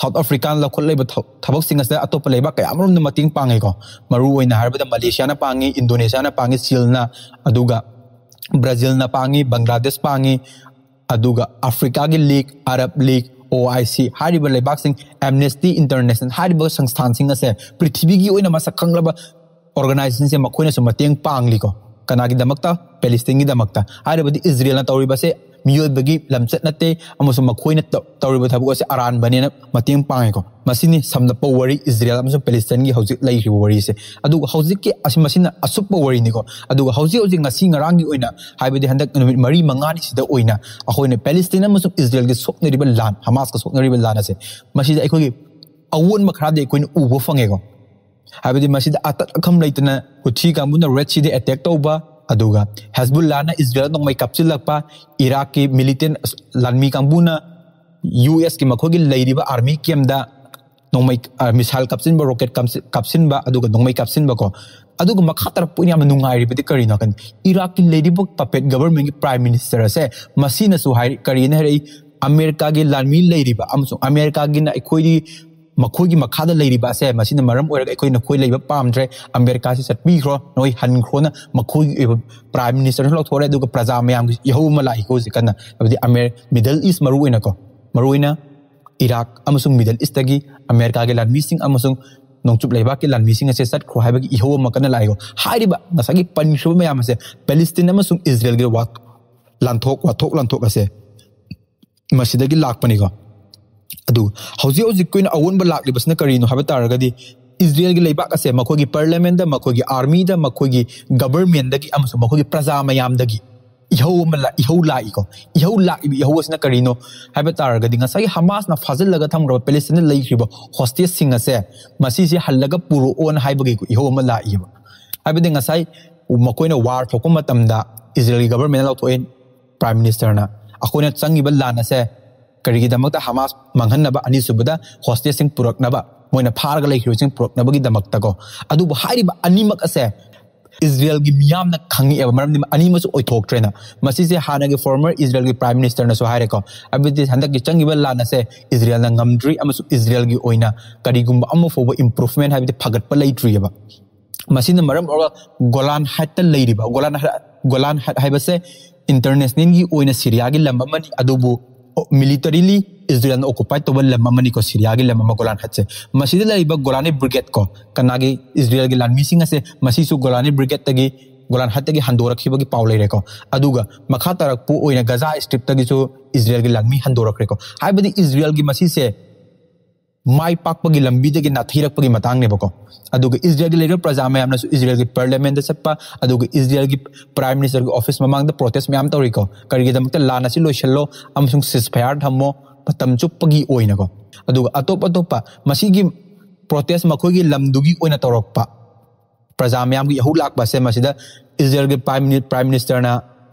ꯁꯥꯎꯠ ꯑꯐ꯭ꯔꯤꯀꯥꯅ ꯂꯧꯈꯠꯂꯛꯏꯕ ꯊꯕꯛꯁꯤꯡ ꯑꯁꯤꯗ ꯑꯇꯣꯞꯄ ꯂꯩꯕꯥꯛ ꯀꯌꯥꯃꯔꯣꯝꯗ ꯃꯇꯦꯡ ꯄꯥꯡꯉꯤꯀꯣ ꯃꯔꯨꯑꯣꯏꯅ ꯍꯥꯏꯔꯕꯗ ꯃꯂꯦꯁꯤꯌꯥꯅ ꯄꯥꯡꯉꯤ ꯏꯟꯗꯣꯅꯦꯁꯤꯌꯥꯅ ꯄꯥꯡꯉꯤ ꯆꯤꯜꯅ ꯑꯗꯨꯒ ꯕ꯭ꯔꯥꯖꯤꯜꯅ ꯄꯥꯡꯉꯤ ꯕꯪꯒ꯭ꯂꯥꯗꯦꯁ ꯄꯥꯡꯉꯤ ꯑꯗꯨꯒ ꯑꯐ꯭ꯔꯤꯀꯥꯒꯤ league Arab League O I C ꯍꯥꯏꯔꯤꯕ ꯂꯩꯕꯥꯛꯁꯤꯡ ꯑꯦꯝꯅꯦꯁꯇꯤ ꯏꯟꯇꯔꯅꯦꯁꯅꯦꯜ ꯍꯥꯏꯔꯤꯕ ꯁꯪꯁꯊꯥꯟꯁꯤꯡ ꯑꯁꯦ ꯄ꯭ꯔꯤꯊꯤꯕꯤꯒꯤ ꯑꯣꯏꯅ ꯃꯁꯛ ꯈꯪꯂꯕ ꯑꯣꯔꯒꯅꯥꯏꯖꯦꯁꯟꯁꯦ ꯃꯈꯣꯏꯅꯁꯨ ꯃꯇꯦꯡ ꯄꯥꯡꯂꯤꯀꯣ ꯀꯅꯥꯒꯤꯗꯃꯛꯇ ꯄꯦꯂꯤꯁꯇꯤꯟꯒꯤꯗꯃꯛꯇ ꯍꯥꯏꯔꯤꯕꯗꯤ ꯏꯖꯔꯦꯜꯅ ꯇꯧꯔꯤꯕꯁꯦ ꯃꯤꯑꯣꯏꯕꯒꯤ ꯂꯝꯆꯠ ꯅꯠꯇꯦ ꯑꯃꯁꯨꯡ ꯃꯈꯣꯏꯅ ꯇꯧꯔꯤꯕ ꯊꯕꯛ ꯑꯁꯤ ꯑꯔꯥꯟꯕꯅꯦꯅ ꯃꯇꯦꯡ ꯄꯥꯡꯉꯤꯀꯣ ꯃꯁꯤꯅꯤ ꯁꯝꯂꯞꯄ ꯋꯥꯔꯤ ꯏꯖꯔꯦꯜ ꯑꯃꯁꯨꯡ ꯄꯦꯂꯤꯁꯇꯤꯟꯒꯤ ꯍꯧꯖꯤꯛ ꯂꯩꯔꯤꯕ ꯋꯥꯔꯤꯁꯦ ꯑꯗꯨꯒ ꯍꯧꯖꯤꯛꯀꯤ ꯑꯁꯤ ꯃꯁꯤꯅ ꯑꯁꯨꯞꯄ ꯋꯥꯔꯤꯅꯤꯀꯣ ꯑꯗꯨꯒ ꯍꯧꯖꯤꯛ ꯍꯧꯖꯤꯛ ꯉꯁꯤ ꯉꯔꯥꯡꯒꯤ ꯑꯣꯏꯅ ꯍꯥꯏꯕꯗꯤ ꯍꯟꯗꯛ ꯅꯨꯃꯤꯠ ꯃꯔꯤ ꯃꯉꯥꯅꯤꯁꯤꯗ ꯑꯣꯏꯅ ꯑꯩꯈꯣꯏꯅ ꯄꯦꯂꯤꯁꯇꯤꯟ ꯑꯃꯁꯨꯡ ꯏꯖꯔꯦꯜꯒꯤ ꯁꯣꯛꯅꯔꯤꯕ ꯂꯥꯟ ꯍꯃꯥꯁꯀ ꯁꯣꯛꯅꯔꯤꯕ ꯂꯥꯟ ꯑꯁꯦ ꯃꯁꯤꯗ ꯑꯩꯈꯣꯏꯒꯤ ꯑꯑꯣꯟꯕ ꯈꯔꯗꯤ ꯑꯩꯈꯣꯏꯅ ꯎꯕ ꯐꯪꯉꯦꯀꯣ ꯍꯥꯏꯕꯗꯤ ꯃꯁꯤꯗ ꯑꯇꯠ ꯑꯈꯝ ꯂꯩꯇꯅ ꯍꯨꯊꯤ ꯀꯥꯡꯕꯨꯅ ꯔꯦꯠ ꯁꯤꯗ ꯑꯦꯇꯦꯛ ꯇꯧꯕ ꯑꯗꯨꯒ नौम ꯏꯁꯔꯦꯜꯅ ꯀꯥꯞꯁꯤꯜꯂꯛꯄ ꯏꯔꯥꯛꯀꯤ ꯃꯤꯂꯤꯇꯦꯟ ꯂꯥꯟꯃꯤ ꯀꯥꯡꯕꯨꯅ ꯌꯨ ꯑꯦꯁꯀꯤ ꯃꯈꯣꯏꯒꯤ ꯂꯩꯔꯤꯕ ꯑꯥꯔꯃꯤ ꯀꯦꯝꯗ नोंमै मिसाइल कापसिन रोकेट कापसिन नोंमै कापसिन मखा तरह पुनी नुंगाइबदी करी नकन इराक की लेडिब पपेट गवर्नमेंट की प्राइम मिनिस्टर से मसीनसु हाय अमेरिका की लानमी लेरिबा अमेरिका की ꯃꯈꯣꯏꯒꯤ ꯃꯈꯥꯗ ꯂꯩꯔꯤꯕ ꯑꯁꯦ ꯃꯁꯤꯅ ꯃꯔꯝ ꯑꯣꯏꯔꯒ ꯑꯩꯈꯣꯏꯅ ꯈꯣꯏ ꯂꯩꯕ ꯄꯥꯝꯗ꯭ꯔꯦ ꯑꯃꯦꯔꯤꯀꯥꯁꯤ ꯆꯠꯄꯤꯈ꯭ꯔꯣ ꯅꯣꯏ ꯍꯟꯈ꯭ꯔꯣꯅ ꯃꯈꯣꯏꯒꯤ ꯑꯣꯏꯕ ꯄ꯭ꯔꯥꯏꯝ ꯃꯤꯅꯤꯁꯇꯔꯁꯨ ꯂꯧꯊꯣꯛꯔꯦ ꯑꯗꯨꯒ ꯄ꯭ꯔꯖꯥ ꯃꯌꯥꯝꯒꯤ ꯌꯍꯧ ꯑꯃ ꯂꯥꯛꯏꯀꯣ ꯍꯧꯖꯤꯛ ꯀꯟꯅ ꯍꯥꯏꯕꯗꯤ ꯑꯃꯦꯔ ꯃꯤꯗꯜ ꯏꯁ ꯃꯔꯨ ꯑꯣꯏꯅꯀꯣ ꯃꯔꯨ ꯑꯣꯏꯅ ꯏꯔꯥꯛ ꯑꯃꯁꯨꯡ ꯃꯤꯗꯜ ꯏꯁꯇꯒꯤ ꯑꯃꯦꯔꯤꯀꯥꯒꯤ ꯂꯥꯟꯃꯤꯁꯤꯡ ꯑꯃꯁꯨꯡ ꯅꯣꯡꯆꯨꯞ ꯂꯩꯕꯥꯛꯀꯤ ꯂꯥꯟꯃꯤꯁꯤꯡ ꯑꯁꯦ ꯆꯠꯈ꯭ꯔꯣ ꯍꯥꯏꯕꯒꯤ ꯏꯍꯧ ꯑꯃ ꯀꯟꯅ ꯂꯥꯛꯏꯀꯣ ꯍꯥꯏꯔꯤꯕ ꯉꯁꯥꯏꯒꯤ ꯄꯟꯈ꯭ꯔꯤꯕ ꯃꯌꯥꯝ ꯑꯁꯦ ꯄꯦꯂꯤꯁꯇꯤꯟ ꯑꯃꯁꯨꯡ ꯏꯖꯔꯦꯜꯒꯤ ꯂꯥꯟꯊꯣꯛ ꯋꯥꯊꯣꯛ ꯂꯥꯟꯊꯣꯛ ꯑꯁꯦ ꯃꯁꯤꯗꯒꯤ ꯂꯥꯛꯄꯅꯤꯀꯣ ꯑꯗꯨ ꯍꯧꯖꯤꯛ ꯍꯧꯖꯤꯛꯀꯤ ꯑꯣꯏꯅ ꯑꯑꯣꯟꯕ ꯂꯥꯛꯂꯤꯕꯁꯤꯅ ꯀꯔꯤꯅꯣ ꯍꯥꯏꯕ ꯇꯥꯔꯒꯗꯤ ꯏꯖꯔꯦꯜꯒꯤ ꯂꯩꯕꯥꯛ ꯑꯁꯦ ꯃꯈꯣꯏꯒꯤ ꯄꯥꯔꯂꯤꯌꯥꯃꯦꯟꯗ ꯃꯈꯣꯏꯒꯤ ꯑꯥꯔꯃꯤꯗ ꯃꯈꯣꯏꯒꯤ ꯒꯕꯔꯃꯦꯟꯗꯒꯤ ꯑꯃꯁꯨꯡ ꯃꯈꯣꯏꯒꯤ ꯄ꯭ꯔꯖꯥ ꯃꯌꯥꯝꯗꯒꯤ ꯏꯍꯧ ꯑꯃ ꯏꯍꯧ ꯂꯥꯛꯏꯀꯣ ꯏꯍꯧ ꯂꯥꯛꯏꯕ ꯏꯍꯧ ꯑꯁꯤꯅ ꯀꯔꯤꯅꯣ ꯍꯥꯏꯕ ꯇꯥꯔꯒꯗꯤ ꯉꯁꯥꯏꯒꯤ ꯍꯃꯥꯁꯅ ꯐꯥꯖꯤꯜꯂꯒ ꯊꯝꯈ꯭ꯔꯕ ꯄꯦꯂꯦꯁꯇꯤꯟꯗ ꯂꯩꯈ꯭ꯔꯤꯕ ꯍꯣꯁꯇꯦꯖꯁꯤꯡ ꯑꯁꯦ ꯃꯁꯤꯁꯦ ꯍꯜꯂꯒ ꯄꯨꯔꯛꯑꯣꯅ ꯍꯥꯏꯕꯒꯤ ꯏꯍꯧ ꯑꯃ ꯂꯥꯛꯏꯕ ꯍꯥꯏꯕꯗꯤ ꯉꯁꯥꯏ ꯃꯈꯣꯏꯅ ꯋꯥꯔ ꯊꯣꯛꯄ ꯃꯇꯝꯗ ꯏꯖꯔꯦꯜꯒꯤ ꯒꯕꯔꯃꯦꯟꯅ ꯂꯧꯊꯣꯛꯑꯦ ꯄ꯭ꯔꯥꯏꯝ ꯃꯤꯅꯤꯁꯇꯔꯅ ꯑꯩꯈꯣꯏꯅ ꯆꯪꯉꯤꯕ ꯂꯥꯟ ꯑꯁꯦ ꯀꯔꯤꯒꯤꯗꯃꯛꯇ ꯍꯃꯥꯁ ꯃꯥꯡꯍꯟꯅꯕ ꯑꯅꯤꯁꯨꯕꯗ ꯍꯣꯁꯇꯦꯖꯁꯤꯡ ꯄꯨꯔꯛꯅꯕ ꯃꯣꯏꯅ ꯐꯥꯔꯒ ꯂꯩꯈꯤꯕꯁꯤꯡ ꯄꯨꯔꯛꯅꯕꯒꯤꯗꯃꯛꯇꯀꯣ ꯑꯗꯨꯕꯨ ꯍꯥꯏꯔꯤꯕ ꯑꯅꯤꯃꯛ ꯑꯁꯦ ꯏꯖꯔꯦꯜꯒꯤ ꯃꯤꯌꯥꯝꯅ ꯈꯪꯉꯛꯑꯦꯕ ꯃꯔꯝꯗꯤ ꯑꯅꯤꯃꯁꯨ ꯑꯣꯏꯊꯣꯛꯇ꯭ꯔꯦꯅ ꯃꯁꯤꯁꯦ ꯍꯥꯟꯅꯒꯤ ꯐꯣꯔꯃꯔ ꯏꯖꯔꯦꯜꯒꯤ ꯄ꯭ꯔꯥꯏꯝ ꯃꯤꯅꯤꯁꯇꯔꯅꯁꯨ ꯍꯥꯏꯔꯦꯀꯣ ꯍꯥꯏꯕꯗꯤ ꯍꯟꯗꯛꯀꯤ ꯆꯪꯉꯤꯕ ꯂꯥꯟ ꯑꯁꯦ ꯏꯖꯔꯦꯜꯅ ꯉꯝꯗ꯭ꯔꯤ ꯑꯃꯁꯨꯡ ꯏꯖꯔꯦꯜꯒꯤ ꯑꯣꯏꯅ ꯀꯔꯤꯒꯨꯝꯕ ꯑꯃ ꯐꯥꯎꯕ ꯏꯝꯄ꯭ꯔꯨꯚꯃꯦꯟ ꯍꯥꯏꯕꯗꯤ ꯐꯒꯠꯄ ꯂꯩꯇ꯭ꯔꯤꯑꯕ ꯃꯁꯤꯅ ꯃꯔꯝ ꯑꯣꯏꯔꯒ ꯒꯣꯂꯥꯟ ꯍꯥꯏꯠꯇ ꯂꯩꯔꯤꯕ ꯒꯣꯂꯥꯟ ꯒꯣꯂꯥꯟ ꯍꯥꯏꯠ ꯍꯥꯏꯕꯁꯦ ꯏꯟꯇꯔꯅꯦꯁꯅꯦꯜꯒꯤ ꯑꯣꯏꯅ ꯁꯤꯔꯤꯌꯥꯒꯤ ꯂꯝ ꯑꯃꯅꯤ ꯑꯗꯨꯕꯨ militarily Israel occupied to lam mama ko Syria gi la mama Golan hatse masida la iba Golani brigade ko kanagi Israel gi lan missing ase masisu Golani brigade tagi Golan hatte gi handora khiba gi paulai reko aduga makha tarak pu oina Gaza strip tagi so Israel gi lanmi handora reko hai badi Israel gi masi se ꯃꯥꯏ ꯄꯥꯛꯄꯒꯤ ꯂꯝꯕꯤꯗꯒꯤꯅ ꯊꯤꯔꯛꯄꯒꯤ ꯃꯇꯥꯡꯅꯦꯕꯀꯣ ꯑꯗꯨꯒ ꯏꯖꯔꯦꯜꯒꯤ ꯂꯩꯔꯤꯕ ꯄ꯭ꯔꯖꯥ ꯃꯌꯥꯝꯅꯁꯨ ꯏꯖꯔꯦꯜꯒꯤ ꯄꯥꯔꯂꯤꯌꯥꯃꯦꯟꯗ ꯆꯠꯄ ꯑꯗꯨꯒ ꯏꯖꯔꯦꯜꯒꯤ prime ꯃꯤꯅꯤꯁꯇꯔꯒꯤ office ꯃꯃꯥꯡꯗ ꯄ꯭ꯔꯣꯇꯦꯁ ꯃꯌꯥꯝ ꯇꯧꯔꯤꯀꯣ ꯀꯔꯤꯒꯤꯗꯃꯛꯇ ꯂꯥꯟ ꯑꯁꯤ ꯂꯣꯏꯁꯤꯜꯂꯣ ꯑꯃꯁꯨꯡ ꯁꯤꯁꯐꯌꯥꯔ ꯊꯝꯃꯣ ꯃꯇꯝ ꯆꯨꯞꯄꯒꯤ ꯑꯣꯏꯅꯀꯣ ꯑꯗꯨꯒ ꯑꯇꯣꯞ ꯑꯇꯣꯞꯄ ꯃꯁꯤꯒꯤ ꯄ꯭ꯔꯣꯇꯦꯁ ꯃꯈꯣꯏꯒꯤ ꯂꯝꯗꯨꯒꯤ ꯑꯣꯏꯅ ꯇꯧꯔꯛꯄ ꯄ꯭ꯔꯖꯥ ꯃꯌꯥꯝꯒꯤ ꯌꯥꯍꯧ ꯂꯥꯛꯄ ꯑꯁꯦ ꯃꯁꯤꯗ ꯏꯖꯔꯦꯜꯒꯤ ꯄ꯭ꯔꯥꯏꯝ ꯃꯤꯅꯤꯁꯇꯔꯅ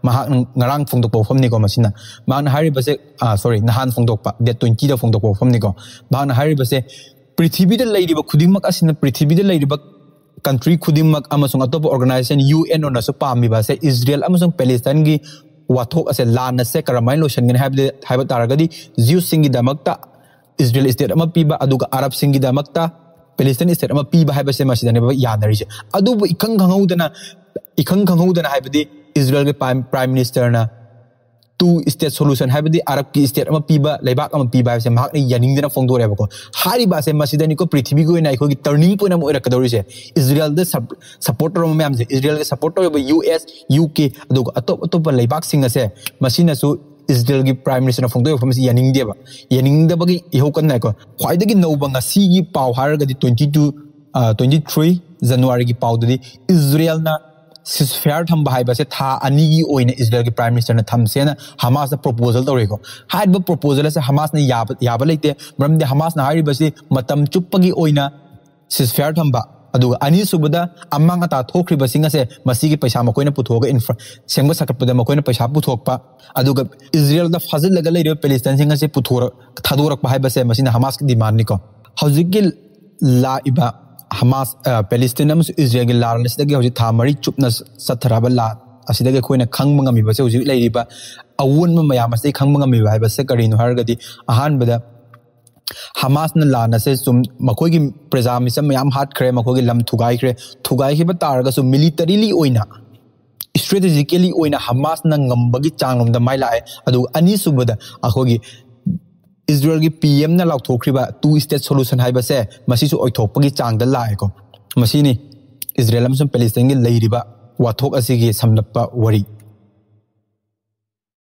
ꯃꯍꯥꯛꯅ ꯉꯔꯥꯡ ꯐꯣꯡꯗꯣꯛꯄ ꯋꯥꯐꯝꯅꯤꯀꯣ ꯃꯁꯤꯅ ꯃꯍꯥꯛꯅ ꯍꯥꯏꯔꯤꯕꯁꯦ ꯑꯥ ꯁꯣꯔꯤ ꯅꯍꯥꯟ ꯐꯣꯡꯗꯣꯛꯄ ꯗꯦꯠ ꯇ꯭ꯋꯦꯟꯇꯤꯗ ꯐꯣꯡꯗꯣꯛꯄ ꯋꯥꯐꯝꯅꯤꯀꯣ ꯃꯍꯥꯛꯅ ꯍꯥꯏꯔꯤꯕꯁꯦ ꯄ꯭ꯔꯤꯊꯤꯕꯤꯗ ꯂꯩꯔꯤꯕ ꯈꯨꯗꯤꯡꯃꯛ ꯑꯁꯤꯅ ꯄ꯭ꯔꯤꯊꯤꯕꯤꯗ ꯂꯩꯔꯤꯕ ꯀꯟꯇ꯭ꯔꯤ खुदीमक अमसुंग अतोप ऑर्गेनाइजेशन यूएन ओनसु पामिबा से इजराइल अमसुंग पैलेस्टाइन की वाथोक असे लान से करमाय लोशनगने हाइबदे हाइब तारगदि ज्यू सिंग की दमकता इजराइल स्टेट अम पीबा अदुग अरब सिंग की दमकता पैलेस्टाइन स्टेट अम पीबा हाइबसे मसिदने यादरिसे अदुब इखंग खंगौदना इखंग खंगौदना हाइबदि ꯏꯖꯔꯦꯜꯒꯤ ꯄ꯭ꯔꯥꯏꯝ ꯃꯤꯅꯤꯁꯇꯔꯅ ꯇꯨ ꯏꯁꯇꯦꯠ ꯁꯣꯂꯨꯁꯟ ꯍꯥꯏꯕꯗꯤ ꯑꯔꯕꯀꯤ ꯏꯁꯇꯦꯠ ꯑꯃ ꯄꯤꯕ ꯂꯩꯕꯥꯛ ꯑꯃ ꯄꯤꯕ ꯍꯥꯏꯕꯁꯦ ꯃꯍꯥꯛꯅ ꯌꯥꯅꯤꯡꯗꯅ ꯐꯣꯡꯗꯣꯛꯑꯦꯕꯀꯣ ꯍꯥꯏꯔꯤꯕ ꯑꯁꯦ ꯃꯁꯤꯗꯅꯤꯀꯣ ꯄ꯭ꯔꯤꯊꯤꯕꯤꯒꯤ ꯑꯣꯏꯅ ꯑꯩꯈꯣꯏꯒꯤ ꯇꯔꯅꯤꯡ ꯄꯣꯏꯟ ꯑꯃ ꯑꯣꯏꯔꯛꯀꯗꯧꯔꯤꯁꯦ ꯏꯖꯔꯦꯜꯗ ꯁꯞꯄꯣꯔꯠ ꯇꯧꯔꯝꯕ ꯃꯌꯥꯝꯁꯦ ꯏꯖꯔꯦꯜꯒ ꯁꯞꯄꯣꯔꯠ ꯇꯧꯔꯤꯕ ꯌꯨ ꯑꯦꯁ ꯌꯨ ꯀꯦ ꯑꯗꯨꯒ ꯑꯇꯣꯞ ꯑꯇꯣꯞꯄ ꯂꯩꯕꯥꯛꯁꯤꯡ ꯑꯁꯦ ꯃꯁꯤꯅꯁꯨ ꯏꯖꯔꯦꯜꯒꯤ ꯄ꯭ꯔꯥꯏꯝ ꯃꯤꯅꯤꯁꯇꯔꯅ ꯐꯣꯡꯗꯣꯛꯏꯕ ꯃꯁꯤ ꯌꯥꯅꯤꯡꯗꯦꯕ ꯌꯥꯅꯤꯡꯗꯕꯒꯤ ꯏꯍꯧ ꯀꯟꯅꯀꯣ ꯈ꯭ꯋꯥꯏꯗꯒꯤ ꯅꯧꯕ ꯉꯁꯤꯒꯤ ꯄꯥꯎ ꯍꯥꯏꯔꯒꯗꯤ ꯇ꯭ꯋꯦꯟꯇꯤ ꯇꯨ ꯇ꯭ꯋꯦꯟꯇꯤ ꯊ꯭ꯔꯤ ꯖꯅꯋꯥꯔꯤꯒꯤ ꯄꯥꯎꯗꯗꯤ ꯏꯖꯔꯦꯜꯅ सिसफेयर थम है था इसराइल के प्राइम मिनिस्टर ने थम से हमास प्रोपोजल तौरको हाब प्रोपोजल से हमास ने याब लेते मरमदे हमास ने हाइबसे मतम चुप्पगी ओइना सिसफेयर थम अदुग अनी सुबद अमंग ता थोख्रिब सिंग से मसी के पैसा मकोइन पुथोग इन सेंग सकप द मकोइन पैसा पुथोग पा अदुग इजराइल द फजल लगल रे पेलिस्तान सिंग से पुथोर थादोरक पाइबसे मसी ने हमास की डिमांड निको हजिगिल लाइबा हमास पेलेस्टीन इजराइल ला हमें था मरी चुपन चथरब ला अखोन खाबे हजिब अवोब मैम से खाबे कहीं अहमद हमास लान से चुम मखोई प्रजा मिचम मैम हाटख्रे मखोई लम थुगाइख्रे थुगाइब तारगू मिलीटरीली स्ट्रेटेजिकली हमास गंबगी चांगलोम माइ लाए अनीसुबद अखोगी इसरोल की P M two state solution हैथोप चाद चांगद लाएको मसीनी इसराल पेलिस्तन की सम्नप्पा वरी